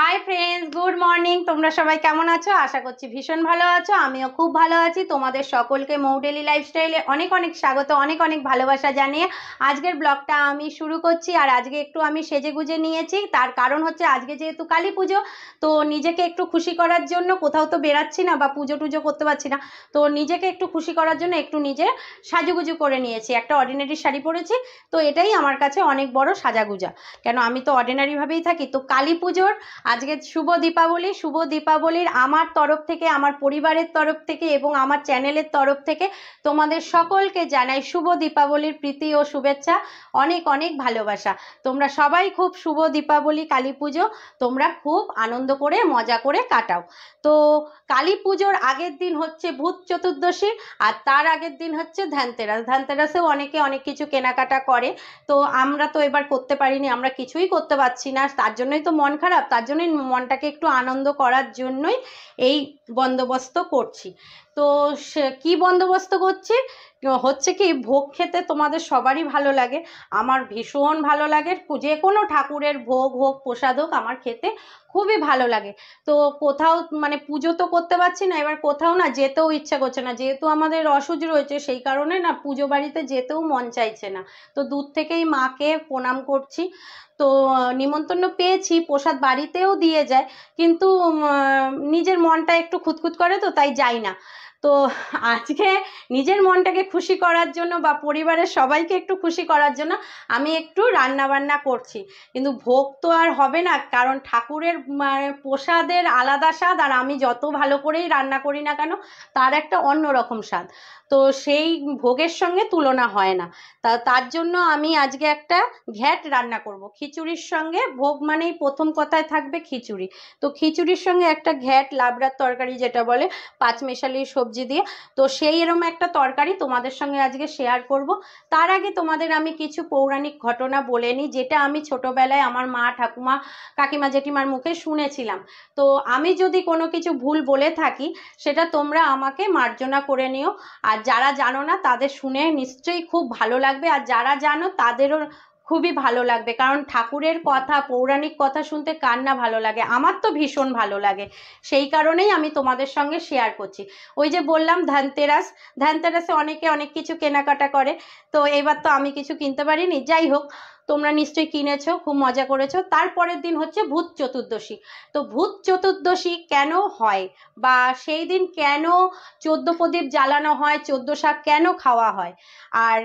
Hi friends good morning তোমরা সবাই কেমন আছো আশা করছি ভীষণ ভালো আছো আমিও খুব ভালো আছি তোমাদের সকলকে মৌডেলি লাইফস্টাইলে অনেক অনেক স্বাগত অনেক অনেক ভালোবাসা জানিয়ে আজকের ব্লগটা আমি শুরু করছি আর আজকে একটু আমি সেজে গুজে নিয়েছি তার কারণ হচ্ছে আজকে যেহেতু কালী পুজো তো নিজেকে একটু খুশি করার জন্য কোথাও তো বেরাচ্ছি না বা পুজো টুজো করতে পারছি না তো নিজেকে একটু খুশি করার জন্য একটু নিজে সাজুগুজু করে নিয়েছি একটা অর্ডিনারি শাড়ি পরেছি তো এটাই আমার কাছে অনেক বড় সাজাগুজা কেন আমি তো অর্ডিনারিভাবেই থাকি তো কালী পুজোর আজকে শুভ দীপাবলি শুভ দীপাবলির আমার তরফ থেকে আমার পরিবারের তরফ থেকে এবং আমার চ্যানেলের তরফ থেকে তোমাদের সকলকে জানাই শুভ দীপাবলির প্রীতি ও শুভেচ্ছা অনেক অনেক ভালোবাসা তোমরা সবাই খুব শুভ দীপাবলি কালী পুজো তোমরা খুব আনন্দ করে মজা করে কাটাও তো কালী পুজোর আগের দিন হচ্ছে ভূত চতুর্দশী আর তার আগের দিন হচ্ছে ধ্যানতেরাস ধ্যানতেরাসেও অনেকে অনেক কিছু কেনাকাটা করে তো আমরা তো এবার করতে পারিনি আমরা কিছুই করতে পারছি না তার জন্যই তো মন খারাপ তার জন্য জন্যই মনটাকে একটু আনন্দ করার জন্যই এই বন্দোবস্ত করছি তো সে কী বন্দোবস্ত করছি হচ্ছে কি ভোগ খেতে তোমাদের সবারই ভালো লাগে আমার ভীষণ ভালো লাগে যে কোনো ঠাকুরের ভোগ হোক প্রসাদ হোক আমার খেতে খুবই ভালো লাগে তো কোথাও মানে পুজো তো করতে পারছি না এবার কোথাও না যেতেও ইচ্ছা করছে না যেহেতু আমাদের অসুজ রয়েছে সেই কারণে না পুজো বাড়িতে যেতেও মন চাইছে না তো দূর থেকেই মাকে প্রণাম করছি তো নিমন্ত্রণ পেয়েছি প্রসাদ বাড়িতেও দিয়ে যায় কিন্তু নিজের মনটা একটু খুঁতখুত করে তো তাই যাই না তো আজকে নিজের মনটাকে খুশি করার জন্য বা পরিবারের সবাইকে একটু খুশি করার জন্য আমি একটু রান্না বান্না করছি কিন্তু ভোগ তো আর হবে না কারণ ঠাকুরের মানে, প্রসাদের আলাদা স্বাদ আর আমি যত ভালো করেই রান্না করি না কেন তার একটা অন্য রকম স্বাদ তো সেই ভোগের সঙ্গে তুলনা হয় না তা তার জন্য আমি আজকে একটা ঘ্যাট রান্না করব খিচুড়ির সঙ্গে ভোগ মানেই প্রথম কথায় থাকবে খিচুড়ি তো খিচুড়ির সঙ্গে একটা ঘ্যাট লাবড়ার তরকারি যেটা বলে পাঁচমেশালি সবজি সবজি দিয়ে তো সেই এরম একটা তরকারি তোমাদের সঙ্গে আজকে শেয়ার করব তার আগে তোমাদের আমি কিছু পৌরাণিক ঘটনা বলে নিই যেটা আমি ছোটবেলায় আমার মা ঠাকুমা কাকিমা জেঠিমার মুখে শুনেছিলাম তো আমি যদি কোনো কিছু ভুল বলে থাকি সেটা তোমরা আমাকে মার্জনা করে নিও আর যারা জানো না তাদের শুনে নিশ্চয়ই খুব ভালো লাগবে আর যারা জানো তাদেরও খুবই ভালো লাগবে কারণ ঠাকুরের কথা পৌরাণিক কথা শুনতে কার না ভালো লাগে আমার তো ভীষণ ভালো লাগে সেই কারণেই আমি তোমাদের সঙ্গে শেয়ার করছি ওই যে বললাম ধানতেরাস ধানতেরাসে অনেকে অনেক কিছু কেনাকাটা করে তো এবার তো আমি কিছু কিনতে পারিনি যাই হোক তোমরা নিশ্চয়ই কিনেছো খুব মজা করেছো তারপরের দিন হচ্ছে ভূত চতুর্দশী তো ভূত চতুর্দশী কেন হয় বা সেই দিন কেন চোদ্দ প্রদীপ জ্বালানো হয় চোদ্দ শাক কেন খাওয়া হয় আর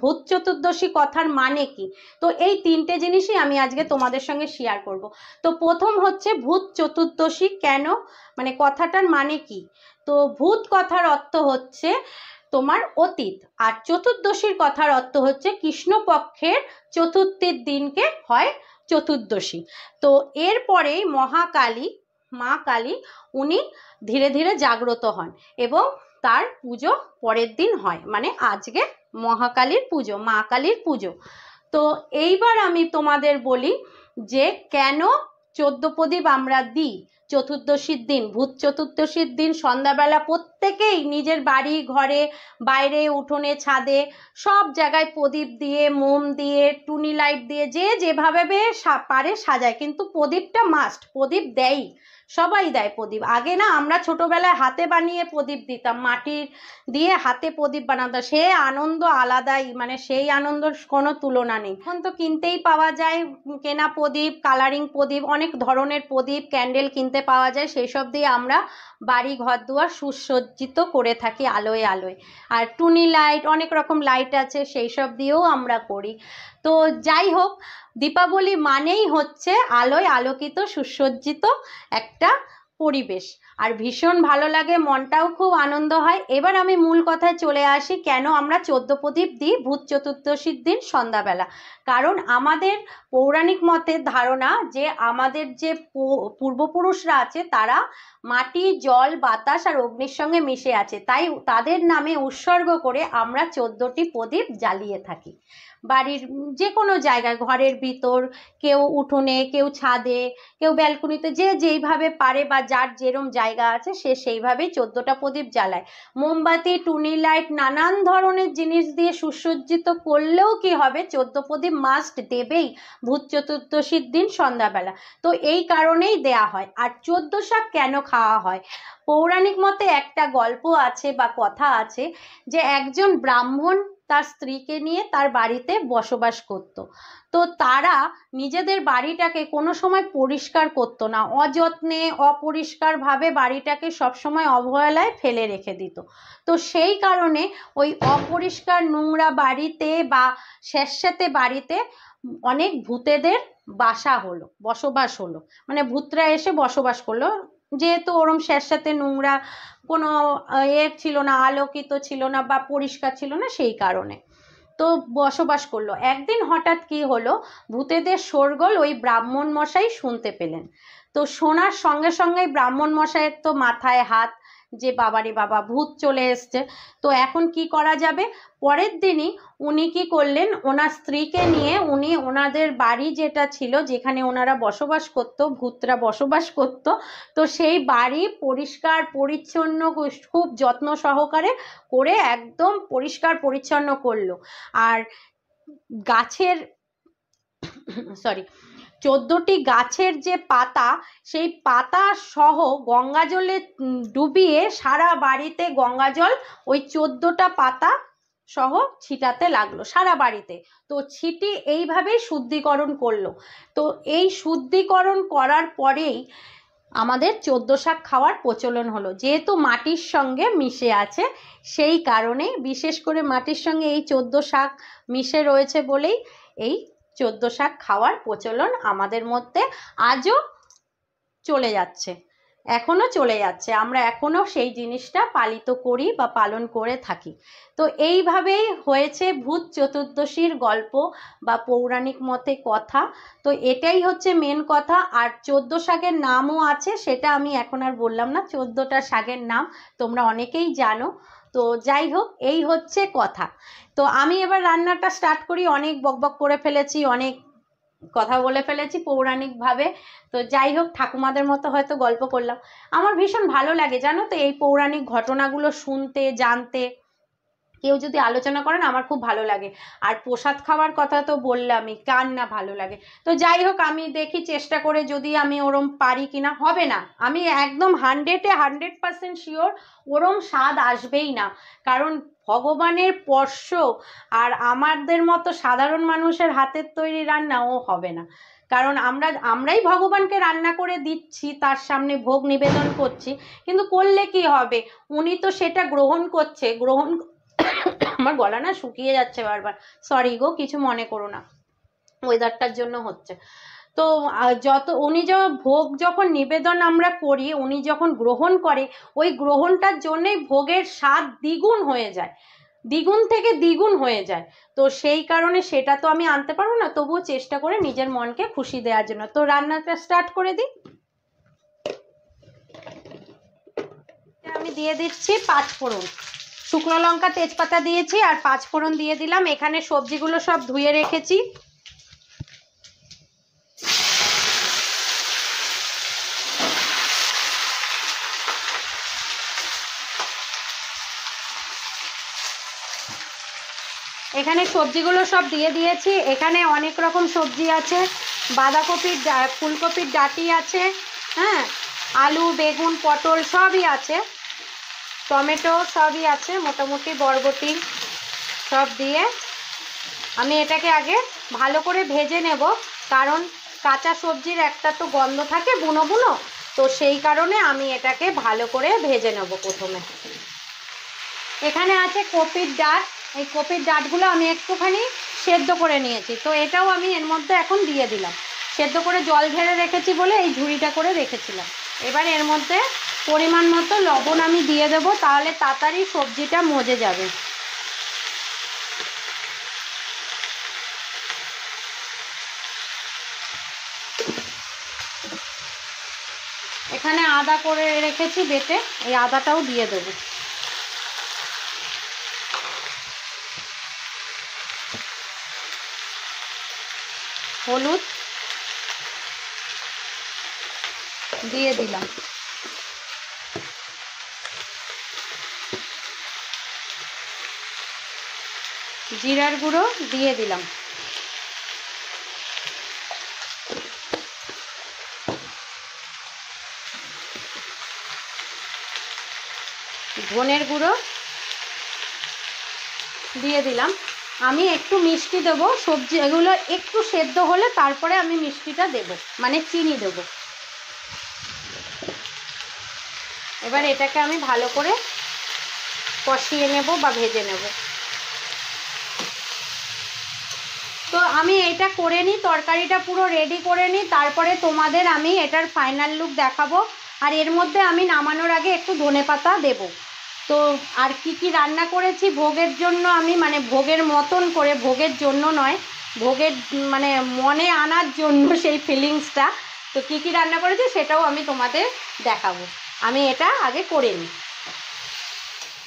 ভূত চতুর্দশী কথার মানে কি তো এই তিনটে জিনিসই আমি আজকে তোমাদের সঙ্গে শেয়ার করব তো প্রথম হচ্ছে ভূত চতুর্দশী কেন মানে কথাটার মানে কি তো ভূত কথার অর্থ হচ্ছে তোমার অতীত আর চতুর্দশীর কথার অর্থ হচ্ছে কৃষ্ণপক্ষের চতুর্থীর দিনকে হয় চতুর্দশী তো এরপরেই মহাকালী মা কালী উনি ধীরে ধীরে জাগ্রত হন এবং তার পুজো পরের দিন হয় মানে আজকে মহাকালীর পুজো মা কালীর পুজো তো এইবার আমি তোমাদের বলি যে কেন চোদ্দ প্রদীপ আমরা দিই চতুর্দশীর দিন ভূত চতুর্দশীর দিন সন্ধ্যাবেলা প্রত্যেকেই নিজের বাড়ি ঘরে বাইরে উঠোনে ছাদে সব জায়গায় প্রদীপ দিয়ে মোম দিয়ে টুনি লাইট দিয়ে যে যেভাবে পারে সাজায় কিন্তু প্রদীপটা মাস্ট প্রদীপ দেয় সবাই দেয় প্রদীপ আগে না আমরা ছোটবেলায় হাতে বানিয়ে প্রদীপ দিতাম মাটির দিয়ে হাতে প্রদীপ বানাতাম সে আনন্দ আলাদাই মানে সেই আনন্দর কোনো তুলনা নেই এখন তো কিনতেই পাওয়া যায় কেনা প্রদীপ কালারিং প্রদীপ অনেক ধরনের প্রদীপ ক্যান্ডেল কিনতে পাওয়া যায় সেই সব দিয়ে আমরা বাড়ি ঘর দুয়ার সুসজ্জিত করে থাকি আলোয় আলোয় আর টুনি লাইট অনেক রকম লাইট আছে সেই সব দিয়েও আমরা করি তো যাই হোক দীপাবলি মানেই হচ্ছে আলোয় আলোকিত সুসজ্জিত এক একটা পরিবেশ আর ভীষণ ভালো লাগে মনটাও খুব আনন্দ হয় এবার আমি মূল কথায় চলে আসি কেন আমরা চোদ্দ প্রদীপ দিই ভূত চতুর্দশীর দিন সন্ধ্যাবেলা কারণ আমাদের পৌরাণিক মতে ধারণা যে আমাদের যে পূর্বপুরুষরা আছে তারা মাটি জল বাতাস আর অগ্নির সঙ্গে মিশে আছে তাই তাদের নামে উৎসর্গ করে আমরা চোদ্দটি প্রদীপ জ্বালিয়ে থাকি বাড়ির যে কোনো জায়গায় ঘরের ভিতর কেউ উঠোনে কেউ ছাদে কেউ ব্যালকনিতে যে যেইভাবে পারে বা যার যেরম জায়গা আছে সে সেইভাবেই চোদ্দোটা প্রদীপ জ্বালায় মোমবাতি টুনি লাইট নানান ধরনের জিনিস দিয়ে সুসজ্জিত করলেও কি হবে চোদ্দ প্রদীপ মাস্ট দেবেই ভূত চতুর্দশীর দিন সন্ধ্যাবেলা তো এই কারণেই দেয়া হয় আর চোদ্দ শাক কেন খাওয়া হয় পৌরাণিক মতে একটা গল্প আছে বা কথা আছে যে একজন ব্রাহ্মণ তার স্ত্রীকে নিয়ে তার বাড়িতে বসবাস করত। তো তারা নিজেদের বাড়িটাকে কোনো সময় পরিষ্কার করত না অযত্নে অপরিষ্কারভাবে বাড়িটাকে সবসময় অবহেলায় ফেলে রেখে দিত তো সেই কারণে ওই অপরিষ্কার নোংরা বাড়িতে বা স্যাঁতস্যাঁতে বাড়িতে অনেক ভূতেদের বাসা হলো বসবাস হলো মানে ভূতরা এসে বসবাস করলো যেহেতু ওরম স্যাঁতস্যাঁতে নোংরা কোনো এর ছিল না আলোকিত ছিল না বা পরিষ্কার ছিল না সেই কারণে তো বসবাস করলো একদিন হঠাৎ কি হলো ভূতেদের শোরগোল ওই ব্রাহ্মণ মশাই শুনতে পেলেন তো শোনার সঙ্গে সঙ্গে ব্রাহ্মণ মশাইয়ের তো মাথায় হাত যে বাবারে বাবা ভূত চলে এসছে তো এখন কি করা যাবে পরের দিনই উনি কি করলেন ওনার স্ত্রীকে নিয়ে উনি ওনাদের বাড়ি যেটা ছিল যেখানে ওনারা বসবাস করত ভূতরা বসবাস করত তো সেই বাড়ি পরিষ্কার পরিচ্ছন্ন খুব যত্ন সহকারে করে একদম পরিষ্কার পরিচ্ছন্ন করলো আর গাছের সরি চোদ্দোটি গাছের যে পাতা সেই পাতা সহ গঙ্গা জলে ডুবিয়ে সারা বাড়িতে গঙ্গা জল ওই চোদ্দোটা পাতা সহ ছিটাতে লাগলো সারা বাড়িতে তো ছিটি এইভাবেই শুদ্ধিকরণ করলো তো এই শুদ্ধিকরণ করার পরেই আমাদের চোদ্দ শাক খাওয়ার প্রচলন হলো যেহেতু মাটির সঙ্গে মিশে আছে সেই কারণে বিশেষ করে মাটির সঙ্গে এই চোদ্দ শাক মিশে রয়েছে বলেই এই চোদ্দ শাক খাওয়ার প্রচলন আমাদের মধ্যে আজও চলে যাচ্ছে এখনও চলে যাচ্ছে আমরা এখনও সেই জিনিসটা পালিত করি বা পালন করে থাকি তো এইভাবেই হয়েছে ভূত চতুর্দশীর গল্প বা পৌরাণিক মতে কথা তো এটাই হচ্ছে মেন কথা আর চোদ্দ শাকের নামও আছে সেটা আমি এখন আর বললাম না চোদ্দোটা শাকের নাম তোমরা অনেকেই জানো তো যাই হোক এই হচ্ছে কথা তো আমি এবার রান্নাটা স্টার্ট করি অনেক বকবক করে ফেলেছি অনেক কথা বলে ফেলেছি পৌরাণিকভাবে তো যাই হোক ঠাকুমাদের মতো হয়তো গল্প করলাম আমার ভীষণ ভালো লাগে জানো তো এই পৌরাণিক ঘটনাগুলো শুনতে জানতে কেউ যদি আলোচনা করেন আমার খুব ভালো লাগে আর প্রসাদ খাওয়ার কথা তো বললামই কার না ভালো লাগে তো যাই হোক আমি দেখি চেষ্টা করে যদি আমি ওরম পারি কিনা হবে না আমি একদম হান্ড্রেডে হান্ড্রেড পার্সেন্ট শিওর ওরম স্বাদ আসবেই না কারণ ভগবানের স্পর্শ আর আমাদের মতো সাধারণ মানুষের হাতের তৈরি রান্না ও হবে না কারণ আমরা আমরাই ভগবানকে রান্না করে দিচ্ছি তার সামনে ভোগ নিবেদন করছি কিন্তু করলে কি হবে উনি তো সেটা গ্রহণ করছে গ্রহণ আমার গলা না শুকিয়ে যাচ্ছে বারবার সরি গো কিছু মনে করো না ওয়েদারটার জন্য হচ্ছে তো যত উনি যখন ভোগ যখন নিবেদন আমরা করি উনি যখন গ্রহণ করে ওই গ্রহণটার জন্যেই ভোগের স্বাদ দ্বিগুণ হয়ে যায় দ্বিগুণ থেকে দ্বিগুণ হয়ে যায় তো সেই কারণে সেটা তো আমি আনতে পারবো না তবুও চেষ্টা করে নিজের মনকে খুশি দেওয়ার জন্য তো রান্নাটা স্টার্ট করে দিই আমি দিয়ে দিচ্ছি পাঁচফোড়ন শুকনো লঙ্কা তেজপাতা দিয়েছি আর পাঁচ ফোড়ন দিয়ে দিলাম এখানে সবজিগুলো সব ধুয়ে রেখেছি এখানে সবজিগুলো সব দিয়ে দিয়েছি এখানে অনেক রকম সবজি আছে বাঁধাকপির ফুলকপির ডাটি আছে হ্যাঁ আলু বেগুন পটল সবই আছে টমেটো সবই আছে মোটামুটি বরবটি সব দিয়ে আমি এটাকে আগে ভালো করে ভেজে নেব কারণ কাঁচা সবজির একটা তো গন্ধ থাকে বুনো বুনো তো সেই কারণে আমি এটাকে ভালো করে ভেজে নেব প্রথমে এখানে আছে কপির ডাট এই কপির ডাটগুলো আমি একটুখানি সেদ্ধ করে নিয়েছি তো এটাও আমি এর মধ্যে এখন দিয়ে দিলাম সেদ্ধ করে জল ঝেড়ে রেখেছি বলে এই ঝুড়িটা করে রেখেছিলাম এবার এর মধ্যে পরিমাণ মতো লবণ আমি দিয়ে দেব তাহলে তাড়াতাড়ি সবজিটা মজে যাবে এখানে আদা করে রেখেছি বেটে এই আদাটাও দিয়ে দেবো হলুদ দিয়ে দিলাম জিরার গুঁড়ো দিয়ে দিলাম ধনের গুঁড়ো দিয়ে দিলাম আমি একটু মিষ্টি দেব সবজি এগুলো একটু সেদ্ধ হলে তারপরে আমি মিষ্টিটা দেব মানে চিনি দেব এবার এটাকে আমি ভালো করে কষিয়ে নেব বা ভেজে নেবো তো আমি এটা করে নিই তরকারিটা পুরো রেডি করে নিই তারপরে তোমাদের আমি এটার ফাইনাল লুক দেখাবো আর এর মধ্যে আমি নামানোর আগে একটু ধনে পাতা দেবো তো আর কি কি রান্না করেছি ভোগের জন্য আমি মানে ভোগের মতন করে ভোগের জন্য নয় ভোগের মানে মনে আনার জন্য সেই ফিলিংসটা তো কি কি রান্না করেছি সেটাও আমি তোমাদের দেখাবো আমি এটা আগে করে নিই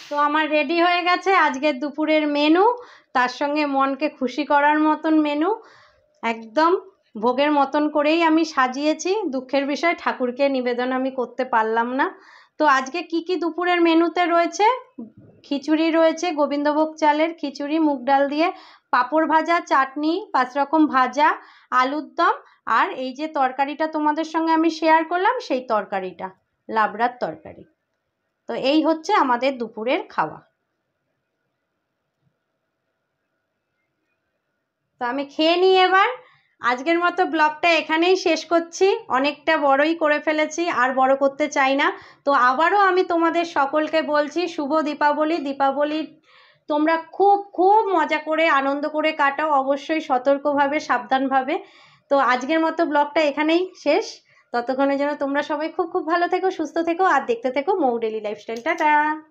তো আমার রেডি হয়ে গেছে আজকের দুপুরের মেনু তার সঙ্গে মনকে খুশি করার মতন মেনু একদম ভোগের মতন করেই আমি সাজিয়েছি দুঃখের বিষয় ঠাকুরকে নিবেদন আমি করতে পারলাম না তো আজকে কি কি দুপুরের মেনুতে রয়েছে খিচুড়ি রয়েছে গোবিন্দভোগ চালের খিচুড়ি মুগ ডাল দিয়ে পাঁপড় ভাজা চাটনি পাঁচ রকম ভাজা আলুর দম আর এই যে তরকারিটা তোমাদের সঙ্গে আমি শেয়ার করলাম সেই তরকারিটা লাবড়ার তরকারি তো এই হচ্ছে আমাদের দুপুরের খাওয়া তো আমি খেয়ে নিই এবার আজকের মতো ব্লগটা এখানেই শেষ করছি অনেকটা বড়ই করে ফেলেছি আর বড় করতে চাই না তো আবারও আমি তোমাদের সকলকে বলছি শুভ দীপাবলি দীপাবলির তোমরা খুব খুব মজা করে আনন্দ করে কাটাও অবশ্যই সতর্কভাবে সাবধানভাবে তো আজকের মতো ব্লগটা এখানেই শেষ ততক্ষণের জন্য তোমরা সবাই খুব খুব ভালো থেকো সুস্থ থেকো আর দেখতে থেকো মৌ ডেলি লাইফস্টাইল টাটা